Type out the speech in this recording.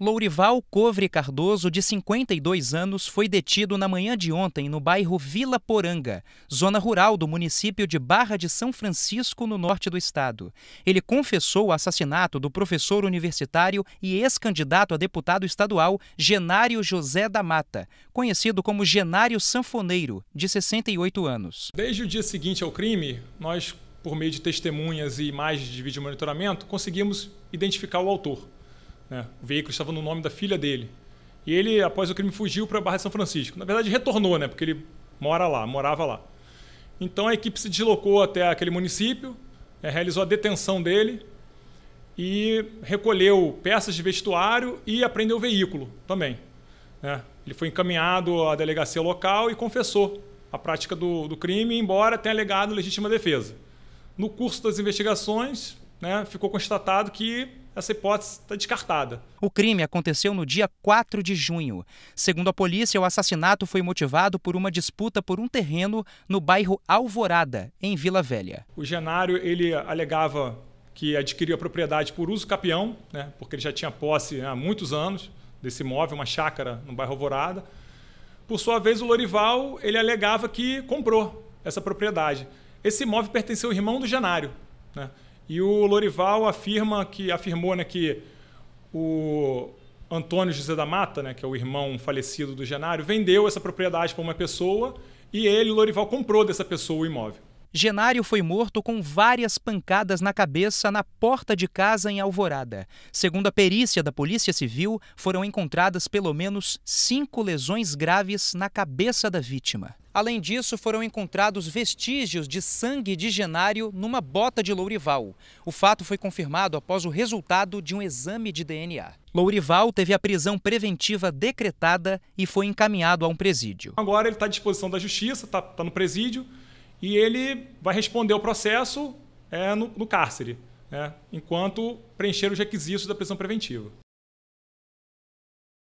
Lourival Covre Cardoso, de 52 anos, foi detido na manhã de ontem no bairro Vila Poranga, zona rural do município de Barra de São Francisco, no norte do estado. Ele confessou o assassinato do professor universitário e ex-candidato a deputado estadual Genário José da Mata, conhecido como Genário Sanfoneiro, de 68 anos. Desde o dia seguinte ao crime, nós, por meio de testemunhas e imagens de vídeo monitoramento, conseguimos identificar o autor. Né? O veículo estava no nome da filha dele. E ele, após o crime, fugiu para a Barra de São Francisco. Na verdade, retornou, né? Porque ele mora lá, morava lá. Então a equipe se deslocou até aquele município, eh, realizou a detenção dele e recolheu peças de vestuário e apreendeu o veículo também. Né? Ele foi encaminhado à delegacia local e confessou a prática do, do crime, embora tenha alegado legítima defesa. No curso das investigações, né, ficou constatado que essa hipótese está descartada. O crime aconteceu no dia 4 de junho. Segundo a polícia, o assassinato foi motivado por uma disputa por um terreno no bairro Alvorada, em Vila Velha. O Genário ele alegava que adquiriu a propriedade por uso capião, né, porque ele já tinha posse há muitos anos desse imóvel, uma chácara no bairro Alvorada. Por sua vez, o Lorival ele alegava que comprou essa propriedade. Esse imóvel pertenceu ao irmão do Genário. Né? E o Lorival afirma que afirmou né, que o Antônio José da Mata, né, que é o irmão falecido do Genário, vendeu essa propriedade para uma pessoa e ele, Lorival, comprou dessa pessoa o imóvel. Genário foi morto com várias pancadas na cabeça na porta de casa em Alvorada. Segundo a perícia da Polícia Civil, foram encontradas pelo menos cinco lesões graves na cabeça da vítima. Além disso, foram encontrados vestígios de sangue de Genário numa bota de Lourival. O fato foi confirmado após o resultado de um exame de DNA. Lourival teve a prisão preventiva decretada e foi encaminhado a um presídio. Agora ele está à disposição da justiça, está tá no presídio, e ele vai responder ao processo é, no, no, cárcere, né, enquanto preencher os requisitos da prisão preventiva.